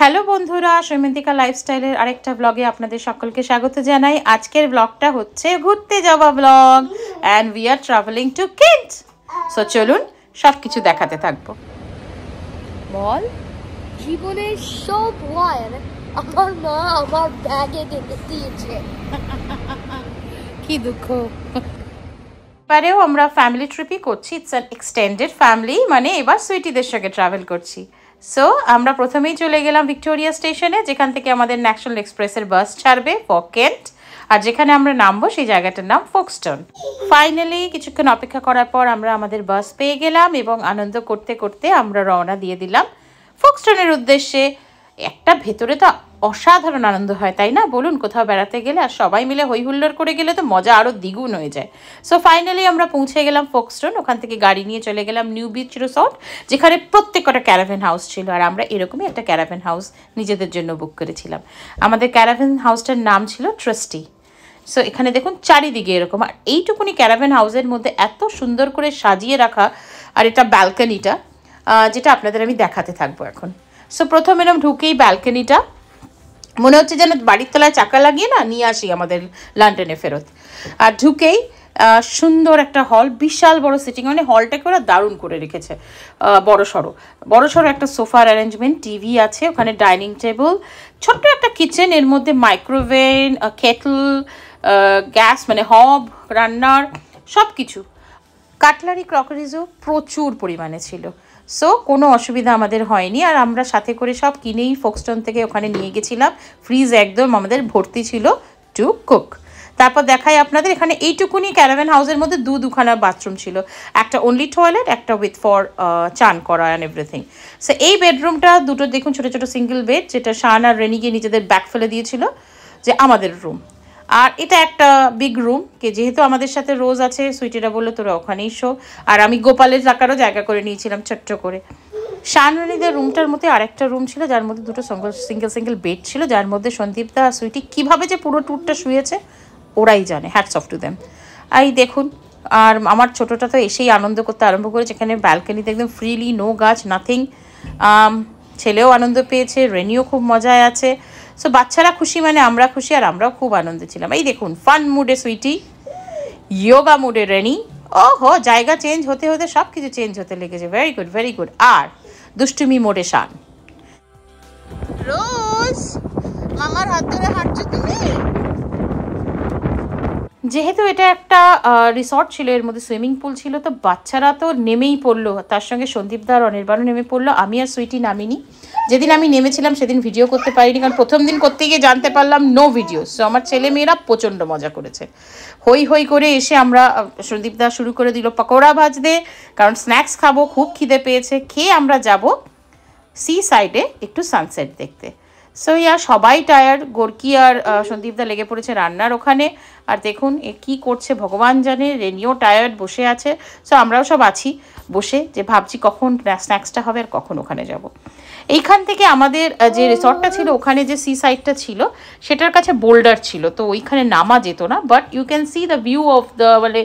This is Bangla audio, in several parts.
হ্যালো বন্ধুরা সৈমন্তিকা লাইফস্টাইলের আরেকটা ব্লগে আপনাদের সকলকে স্বাগত জানাই আজকের ব্লগটা হচ্ছে ঘুরতে যাওয়া blog and we are travelling to Kent so চলুন সব কিছু দেখাতে থাকবো বল জীবনের সব ওয়ার আমার মা আমার ব্যাগে কেটে দিয়েছে কি দুঃখ এবারেও আমরা ফ্যামিলি ট্রিপই করছি ইটস অ্যান এক্সটেন্ডেড ফ্যামিলি মানে এবার সুইটিদের সঙ্গে ট্রাভেল করছি সো আমরা প্রথমেই চলে গেলাম ভিক্টোরিয়া স্টেশনে যেখান থেকে আমাদের ন্যাশনাল এক্সপ্রেসের বাস ছাড়বে ফর আর যেখানে আমরা নামবো সেই জায়গাটার নাম ফোকস্টন ফাইনালি কিছুক্ষণ অপেক্ষা করার পর আমরা আমাদের বাস পেয়ে গেলাম এবং আনন্দ করতে করতে আমরা রওনা দিয়ে দিলাম ফোকস্টনের উদ্দেশ্যে একটা ভেতরে তো অসাধারণ আনন্দ হয় তাই না বলুন কোথাও বেড়াতে গেলে আর সবাই মিলে হৈহুল্লোর করে গেলে তো মজা আরও দ্বিগুণ হয়ে যায় সো ফাইনালি আমরা পৌঁছে গেলাম ফোকস্টোন ওখান থেকে গাড়ি নিয়ে চলে গেলাম নিউ বিচ রিসর্ট যেখানে প্রত্যেক কটা ক্যারাভেন হাউস ছিল আর আমরা এরকমই একটা ক্যারাভেন হাউস নিজেদের জন্য বুক করেছিলাম আমাদের ক্যারাভেন হাউসটার নাম ছিল ট্রাস্টি সো এখানে দেখুন চারিদিকে এরকম আর এইটুকুনি ক্যারাভেন হাউসের মধ্যে এত সুন্দর করে সাজিয়ে রাখা আর এটা ব্যালকানিটা যেটা আপনাদের আমি দেখাতে থাকবো এখন সো প্রথম এরম ঢুকেই ব্যালকানিটা মনে হচ্ছে যেন বাড়ির তলায় চাকা লাগিয়ে না নিয়ে আসি আমাদের লন্ডনে ফেরত আর ঢুকেই সুন্দর একটা হল বিশাল বড় সিটিং মানে হলটাকে ওরা দারুণ করে রেখেছে বড় সড়ো বড় সড়ো একটা সোফার অ্যারেঞ্জমেন্ট টিভি আছে ওখানে ডাইনিং টেবিল ছোট্ট একটা কিচেন এর মধ্যে মাইক্রোওয়েভ কেটল গ্যাস মানে হব রান্নার সব কিছু কাটলারি ক্রকারিজও প্রচুর পরিমাণে ছিল সো কোনো অসুবিধা আমাদের হয়নি আর আমরা সাথে করে সব কিনেই ফোকস্টোন থেকে ওখানে নিয়ে গেছিলাম ফ্রিজ একদম আমাদের ভর্তি ছিল টু কুক তারপর দেখাই আপনাদের এখানে এইটুকুনি ক্যারাভেন হাউসের মধ্যে দু দুখানা বাথরুম ছিল একটা অনলি টয়লেট একটা উইথ ফর চান করা অ্যান্ড এভরিথিং সো এই বেডরুমটা দুটো দেখুন ছোটো ছোটো সিঙ্গেল বেড যেটা শান আর গিয়ে নিজেদের ব্যাক ফেলে দিয়েছিল যে আমাদের রুম আর এটা একটা বিগ রুম কে যেহেতু আমাদের সাথে রোজ আছে সুইটিটা বললো তোরা ওখানেই শো আর আমি গোপালের টাকারও জায়গা করে নিয়েছিলাম ছোট্ট করে শানরানিদের রুমটার মধ্যে আরেকটা রুম ছিল যার মধ্যে দুটো সিঙ্গেল সিঙ্গেল বেড ছিল যার মধ্যে সন্দীপদা আর সুইটি কীভাবে যে পুরো ট্যুরটা শুয়েছে ওরাই জানে হ্যাটস অফ টু দেম এই দেখুন আর আমার ছোটোটা তো এসেই আনন্দ করতে আরম্ভ করেছে এখানে ব্যালকানিতে একদম ফ্রিলি নো গাছ নাথিং ছেলেও আনন্দ পেয়েছে রেনিও খুব মজায় আছে সো বাচ্চারা খুশি মানে আমরা খুশি আর আমরাও খুব আনন্দ ছিলাম এই দেখুন ফান মুডে সুইটি ইয়োগা মুডে রেনি ও হো জায়গা চেঞ্জ হতে হতে সব কিছু চেঞ্জ হতে লেগেছে ভেরি গুড ভেরি গুড আর দুষ্টুমি মোডে শান রোজ মামার হাত ধরে হাঁটছো তুমি যেহেতু এটা একটা রিসর্ট ছিল এর মধ্যে সুইমিং পুল ছিল তো বাচ্চারা তো নেমেই পড়লো তার সঙ্গে দা আর অনির্বাণও নেমে পড়লো আমি আর সুইটি নামিনি যেদিন আমি নেমেছিলাম সেদিন ভিডিও করতে পারিনি কারণ প্রথম দিন করতে গিয়ে জানতে পারলাম নো ভিডিও সো আমার ছেলে মেয়েরা প্রচণ্ড মজা করেছে হই হই করে এসে আমরা সন্দীপদা শুরু করে দিল পকোড়া ভাজতে কারণ স্ন্যাক্স খাবো খুব খিদে পেয়েছে খেয়ে আমরা যাব সি সাইডে একটু সানসেট দেখতে সো ইয়া সবাই টায়ার গোরকি আর সন্দীপদা লেগে পড়েছে রান্নার ওখানে আর দেখুন এ কি করছে ভগবান জানে রেনিও টায়ার্ড বসে আছে সো আমরাও সব আছি বসে যে ভাবছি কখন স্ন্যাক্সটা হবে আর কখন ওখানে যাব। এইখান থেকে আমাদের যে রিসর্টটা ছিল ওখানে যে সি সাইডটা ছিল সেটার কাছে বোল্ডার ছিল তো ওইখানে নামা যেত না but you can see the view of the মানে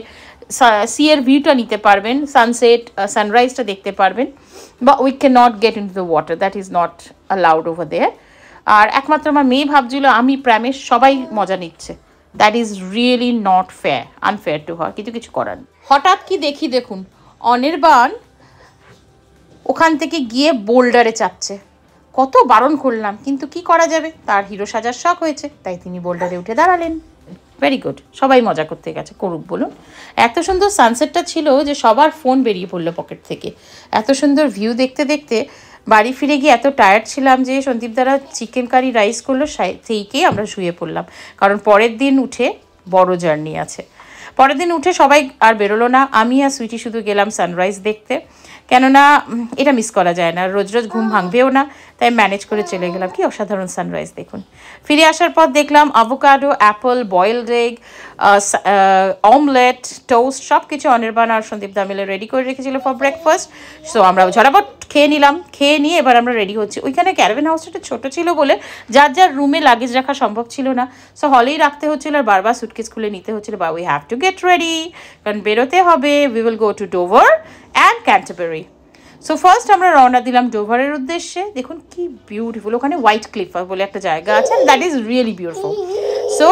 সি এর ভিউটা নিতে পারবেন সানসেট সানরাইজটা দেখতে পারবেন বা we can not get in the water that is not allowed over there আর একমাত্র আমার মেয়ে ভাবছিল আমি প্রেমে সবাই মজা নিচ্ছে that is really not fair unfair to হওয়ার কিন্তু কিছু করার হঠাৎ কি দেখি দেখুন অনির্বাণ ওখান থেকে গিয়ে বোল্ডারে চাপছে কত বারণ করলাম কিন্তু কি করা যাবে তার হিরো সাজার শখ হয়েছে তাই তিনি বোল্ডারে উঠে দাঁড়ালেন ভেরি গুড সবাই মজা করতে গেছে করুক বলুন এত সুন্দর সানসেটটা ছিল যে সবার ফোন বেরিয়ে পড়লো পকেট থেকে এত সুন্দর ভিউ দেখতে দেখতে বাড়ি ফিরে গিয়ে এত টায়ার্ড ছিলাম যে সন্দীপ দ্বারা চিকেন কারি রাইস করলো সেইকেই আমরা শুয়ে পড়লাম কারণ পরের দিন উঠে বড় জার্নি আছে পরের দিন উঠে সবাই আর বেরোলো না আমি আর সুইটি শুধু গেলাম সানরাইজ দেখতে কেননা এটা মিস করা যায় না রোজ রোজ ঘুম ভাঙবেও না তাই ম্যানেজ করে চলে গেলাম কি অসাধারণ সানরাইজ দেখুন ফিরে আসার পর দেখলাম avocado apple boiled egg omelette toast সব কিছু অনির্বাণ আর সন্দীপ দামিলে রেডি করে রেখেছিল ফর ব্রেকফাস্ট সো আমরা ঝরাপট খেয়ে নিলাম খেয়ে নিয়ে এবার আমরা রেডি হচ্ছি ওইখানে ক্যারভেন হাউসটা ছোটো ছিল বলে যার যার রুমে লাগেজ রাখা সম্ভব ছিল না সো হলেই রাখতে হচ্ছিলো আর বারবার সুটকেস খুলে নিতে হচ্ছিলো বা we have to get ready কারণ বেরোতে হবে we will go to Dover and Canterbury so first আমরা রওনা দিলাম ডোভারের উদ্দেশ্যে দেখুন কি বিউটিফুল ওখানে হোয়াইট ক্লিফার বলে একটা জায়গা আছে that is really beautiful so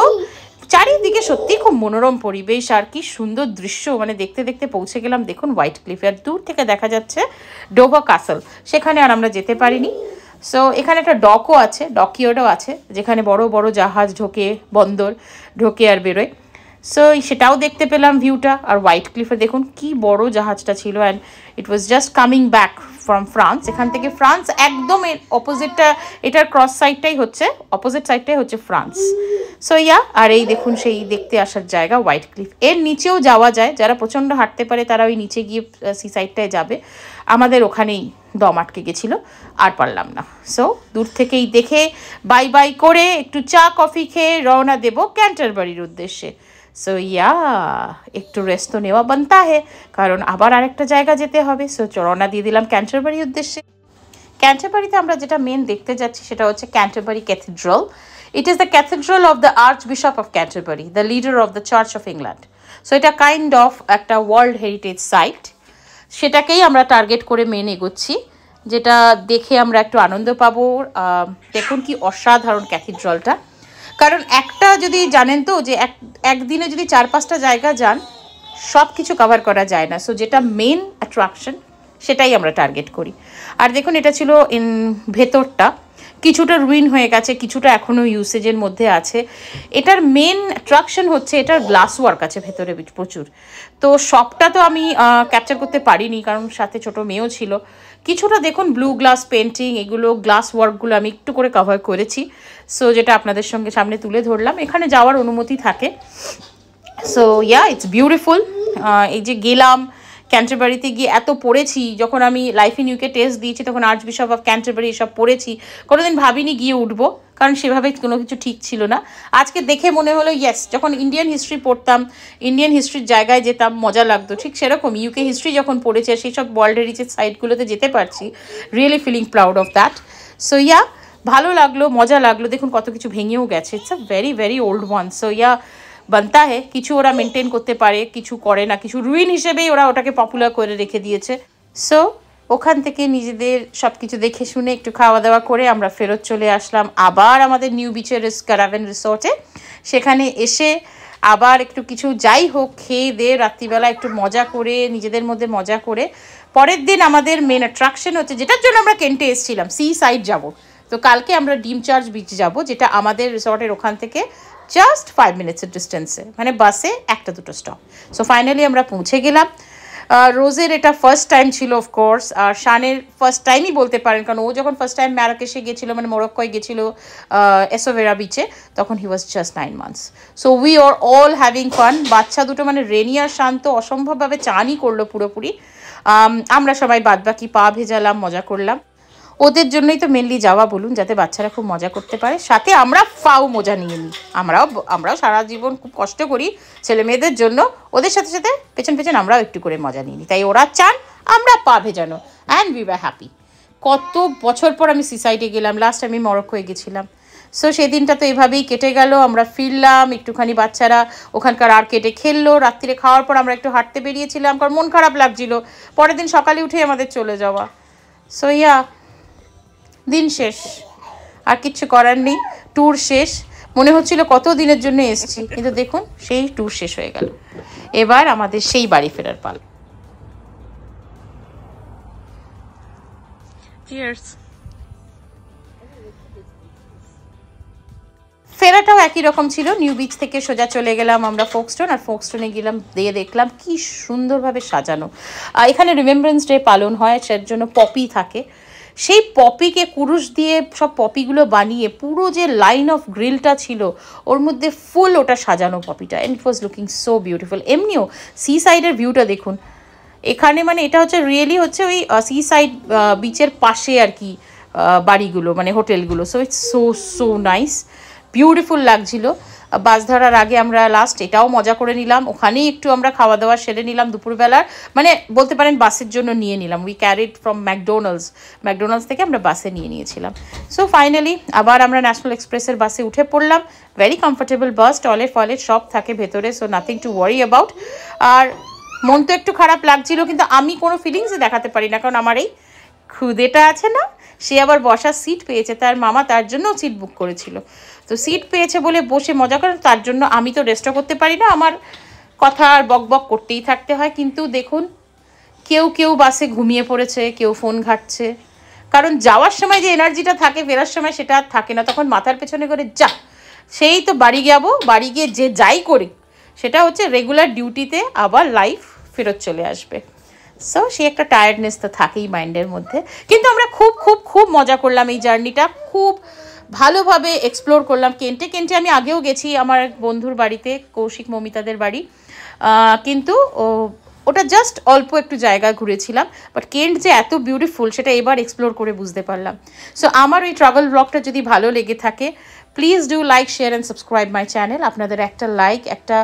চারিদিকে সত্যি খুব মনোরম পরিবেশ আর কি সুন্দর দৃশ্য মানে দেখতে দেখতে পৌঁছে গেলাম দেখুন হোয়াইট ক্লিফে আর দূর থেকে দেখা যাচ্ছে ডোভা কাসল সেখানে আর আমরা যেতে পারিনি সো এখানে একটা ডকও আছে ডকিওডও আছে যেখানে বড় বড় জাহাজ ঢোকে বন্দর ঢোকে আর বেরোয় সো সেটাও দেখতে পেলাম ভিউটা আর হোয়াইট ক্লিফে দেখুন কি বড় জাহাজটা ছিল and it was just coming back from France এখান থেকে ফ্রান্স একদম এর অপোজিটটা এটার ক্রস সাইডটাই হচ্ছে অপোজিট সাইডটাই হচ্ছে ফ্রান্স সো ইয়া আর এই দেখুন সেই দেখতে আসার জায়গা হোয়াইট ক্লিফ এর নিচেও যাওয়া যায় যারা প্রচণ্ড হাঁটতে পারে তারা ওই নিচে গিয়ে সি সাইডটায় যাবে আমাদের ওখানেই দম আটকে গেছিলো আর পারলাম না সো দূর থেকেই দেখে বাই বাই করে একটু চা কফি খেয়ে রওনা দেব ক্যান্টারবাড়ির উদ্দেশ্যে সো ইয়া একটু রেস্ট তো নেওয়া বনতা হে কারণ আবার আরেকটা জায়গা যেতে হবে সো রওনা দিয়ে দিলাম ক্যান্টারবাড়ির উদ্দেশ্যে ক্যান্টারবাড়িতে আমরা যেটা মেন দেখতে যাচ্ছি সেটা হচ্ছে Canterbury cathedral it is the cathedral of the archbishop of Canterbury the leader of the Church of England so এটা কাইন্ড অফ একটা ওয়ার্ল্ড হেরিটেজ সাইট সেটাকেই আমরা টার্গেট করে মেন এগোচ্ছি যেটা দেখে আমরা একটু আনন্দ পাবো দেখুন কি অসাধারণ ক্যাথিড্রলটা কারণ একটা যদি জানেন তো যে এক একদিনে যদি চার পাঁচটা জায়গা যান সব কিছু কভার করা যায় না সো যেটা মেন অ্যাট্রাকশন সেটাই আমরা টার্গেট করি আর দেখুন এটা ছিল ইন ভেতরটা কিছুটা রুইন হয়ে গেছে কিছুটা এখনও ইউসেজের মধ্যে আছে এটার মেন অ্যাট্রাকশন হচ্ছে এটার গ্লাস ওয়ার্ক আছে ভেতরে প্রচুর তো সবটা তো আমি ক্যাপচার করতে পারিনি কারণ সাথে ছোট মেয়েও ছিল কিছুটা দেখুন ব্লু গ্লাস পেন্টিং এগুলো গ্লাস ওয়ার্কগুলো আমি একটু করে কভার করেছি সো যেটা আপনাদের সঙ্গে সামনে তুলে ধরলাম এখানে যাওয়ার অনুমতি থাকে সো ইয়া ইটস বিউটিফুল এই যে গেলাম ক্যান্টারবারিতে গিয়ে এত পড়েছি যখন আমি লাইফ ইন ইউকে টেস্ট দিয়েছি তখন আর্চ বিশপ অফ ক্যান্টারবারি এসব পড়েছি কোনোদিন ভাবিনি গিয়ে উঠবো কারণ সেভাবে কোনো কিছু ঠিক ছিল না আজকে দেখে মনে হলো ইয়েস যখন ইন্ডিয়ান হিস্ট্রি পড়তাম ইন্ডিয়ান হিস্ট্রির জায়গায় যেতাম মজা লাগতো ঠিক সেরকম ইউকে হিস্ট্রি যখন পড়েছি আর সেই সব ওয়ার্ল্ড হেরিটেজ সাইটগুলোতে যেতে পারছি really feeling proud of that so yeah ভালো লাগলো মজা লাগলো দেখুন কত কিছু ভেঙেও গেছে it's a very very old one so yeah বানতা কিছু ওরা মেনটেন করতে পারে কিছু করে না কিছু রুইন হিসেবেই ওরা ওটাকে পপুলার করে রেখে দিয়েছে সো ওখান থেকে নিজেদের সব কিছু দেখে শুনে একটু খাওয়া দাওয়া করে আমরা ফেরত চলে আসলাম আবার আমাদের নিউ বিচের ক্যারাভেন রিসর্টে সেখানে এসে আবার একটু কিছু যাই হোক খেয়ে দেয়ে রাত্রিবেলা একটু মজা করে নিজেদের মধ্যে মজা করে পরের দিন আমাদের মেন অ্যাট্রাকশন হচ্ছে যেটার জন্য আমরা কেন্টে এসেছিলাম সি সাইড যাব তো কালকে আমরা ডিম চার্জ বিচ যাব যেটা আমাদের রিসর্টের ওখান থেকে জাস্ট ফাইভ মিনিটসের ডিস্টেন্সে মানে বাসে একটা দুটো স্টপ সো ফাইনালি আমরা পৌঁছে গেলাম রোজের এটা ফার্স্ট টাইম ছিল অফকোর্স আর শানের ফার্স্ট টাইমই বলতে পারেন কারণ ও যখন ফার্স্ট টাইম ম্যারাকেশে গিয়েছিলো মানে মোরক্কোয় গেছিলো এসোভেরা বিচে তখন he was just nine months so we are all having fun বাচ্চা দুটো মানে রেনিয়া শান্ত অসম্ভবভাবে চানই করলো পুরোপুরি আমরা সবাই বাদবাকি পা ভেজালাম মজা করলাম ওদের জন্যই তো মেনলি যাওয়া বলুন যাতে বাচ্চারা খুব মজা করতে পারে সাথে আমরা ফাও মজা নিয়ে নিই আমরাও আমরাও সারা জীবন খুব কষ্ট করি ছেলে মেয়েদের জন্য ওদের সাথে সাথে পেছন পেছন আমরাও একটু করে মজা নিয়ে নিই তাই ওরা চান আমরা পা ভেজানো অ্যান্ড উই ওয়ার হ্যাপি কত বছর পর আমি সিসাইডে গেলাম লাস্ট আমি মরক্কোয়ে গেছিলাম সো সেদিনটা তো এভাবেই কেটে গেল আমরা ফিরলাম একটুখানি বাচ্চারা ওখানকার আর কেটে খেললো রাত্রিরে খাওয়ার পর আমরা একটু হাঁটতে বেরিয়েছিলাম কারণ মন খারাপ লাগছিল পরের দিন সকালে উঠে আমাদের চলে যাওয়া সো ইয়া দিন শেষ আর কিছু করার নেই ট্যুর শেষ মনে হচ্ছিল কত দিনের জন্য এসছি কিন্তু দেখুন সেই ট্যুর শেষ হয়ে গেল এবার আমাদের সেই বাড়ি ফেরার পাল ফেরাটাও একই রকম ছিল নিউ বিচ থেকে সোজা চলে গেলাম আমরা ফোকস্টোন আর ফোকস্টোনে গেলাম দিয়ে দেখলাম কি সুন্দরভাবে সাজানো এখানে রিমেম্বরেন্স ডে পালন হয় সেটার জন্য পপি থাকে সেই পপিকে কুরুশ দিয়ে সব পপিগুলো বানিয়ে পুরো যে লাইন অফ গ্রিলটা ছিল ওর মধ্যে ফুল ওটা সাজানো পপিটা and it was looking so beautiful এমনিও সি সাইডের ভিউটা দেখুন এখানে মানে এটা হচ্ছে রিয়েলি হচ্ছে ওই সি সাইড বিচের পাশে আর কি বাড়িগুলো মানে হোটেলগুলো so it's so so nice beautiful লাগছিলো বাস ধরার আগে আমরা লাস্ট এটাও মজা করে নিলাম ওখানেই একটু আমরা খাওয়া দাওয়া সেরে নিলাম দুপুরবেলার মানে বলতে পারেন বাসের জন্য নিয়ে নিলাম we carried from McDonald's McDonald's থেকে আমরা বাসে নিয়ে নিয়েছিলাম সো ফাইনালি আবার আমরা ন্যাশনাল এক্সপ্রেসের বাসে উঠে পড়লাম ভেরি কমফোর্টেবল বাস টয়লেট ফয়লেট সব থাকে ভেতরে so nothing to worry about আর মন তো একটু খারাপ লাগছিল কিন্তু আমি কোনো ফিলিংসই দেখাতে পারি না কারণ আমার এই খুদেটা আছে না সে আবার বসার সিট পেয়েছে তার মামা তার জন্য সিট বুক করেছিল তো সিট পেয়েছে বলে বসে মজা করেন তার জন্য আমি তো রেস্টও করতে পারি না আমার কথা আর বক বক করতেই থাকতে হয় কিন্তু দেখুন কেউ কেউ বাসে ঘুমিয়ে পড়েছে কেউ ফোন ঘাটছে কারণ যাওয়ার সময় যে এনার্জিটা থাকে ফেরার সময় সেটা আর থাকে না তখন মাথার পেছনে করে যা সেই তো বাড়ি যাবো বাড়ি গিয়ে যে যাই করি সেটা হচ্ছে রেগুলার ডিউটিতে আবার লাইফ ফেরত চলে আসবে সো সে একটা টায়ার্ডনেস তো থাকেই মাইন্ডের মধ্যে কিন্তু আমরা খুব খুব খুব মজা করলাম এই জার্নিটা খুব ভালোভাবে এক্সপ্লোর করলাম কেন্টে কেন্টে আমি আগেও গেছি আমার এক বন্ধুর বাড়িতে কৌশিক মমিতাদের বাড়ি কিন্তু ওটা জাস্ট অল্প একটু জায়গা ঘুরেছিলাম বাট কেন্ট যে এত বিউটিফুল সেটা এবার এক্সপ্লোর করে বুঝতে পারলাম সো আমার ওই ট্রাভেল ব্লগটা যদি ভালো লেগে থাকে please do like share and subscribe my channel আপনাদের একটা লাইক একটা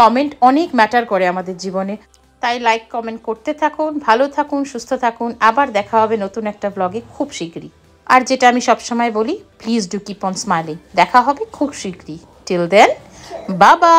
কমেন্ট অনেক ম্যাটার করে আমাদের জীবনে তাই লাইক কমেন্ট করতে থাকুন ভালো থাকুন সুস্থ থাকুন আবার দেখা হবে নতুন একটা ব্লগে খুব শীঘ্রই আর যেটা আমি সবসময় বলি please do keep on smiling দেখা হবে খুব শীঘ্রই টিল দেন বাবা